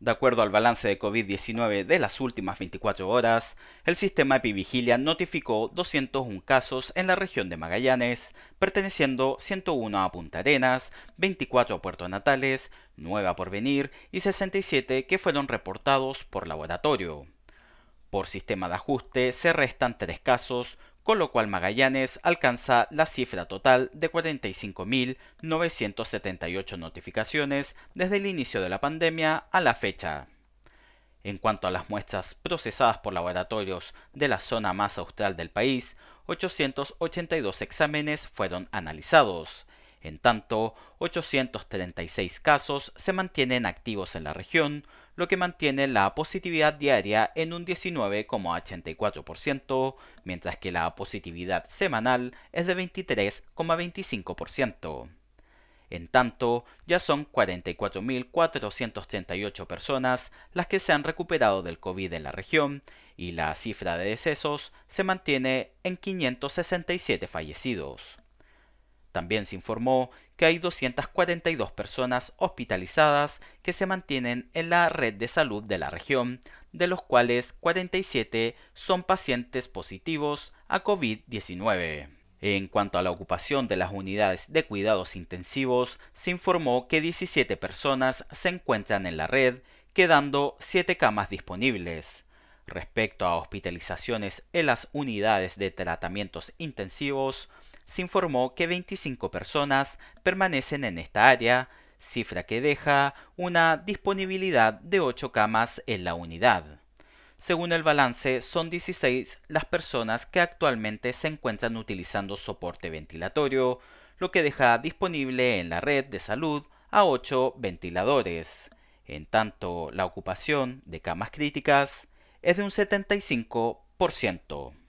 De acuerdo al balance de COVID-19 de las últimas 24 horas, el sistema Epivigilia notificó 201 casos en la región de Magallanes, perteneciendo 101 a Punta Arenas, 24 a Puerto Natales, 9 a Porvenir y 67 que fueron reportados por laboratorio. Por sistema de ajuste se restan 3 casos, con lo cual Magallanes alcanza la cifra total de 45.978 notificaciones desde el inicio de la pandemia a la fecha. En cuanto a las muestras procesadas por laboratorios de la zona más austral del país, 882 exámenes fueron analizados, en tanto, 836 casos se mantienen activos en la región, lo que mantiene la positividad diaria en un 19,84%, mientras que la positividad semanal es de 23,25%. En tanto, ya son 44.438 personas las que se han recuperado del COVID en la región y la cifra de decesos se mantiene en 567 fallecidos. También se informó que hay 242 personas hospitalizadas que se mantienen en la red de salud de la región, de los cuales 47 son pacientes positivos a COVID-19. En cuanto a la ocupación de las unidades de cuidados intensivos, se informó que 17 personas se encuentran en la red, quedando 7 camas disponibles. Respecto a hospitalizaciones en las unidades de tratamientos intensivos, se informó que 25 personas permanecen en esta área, cifra que deja una disponibilidad de 8 camas en la unidad. Según el balance, son 16 las personas que actualmente se encuentran utilizando soporte ventilatorio, lo que deja disponible en la red de salud a 8 ventiladores. En tanto, la ocupación de camas críticas es de un 75%.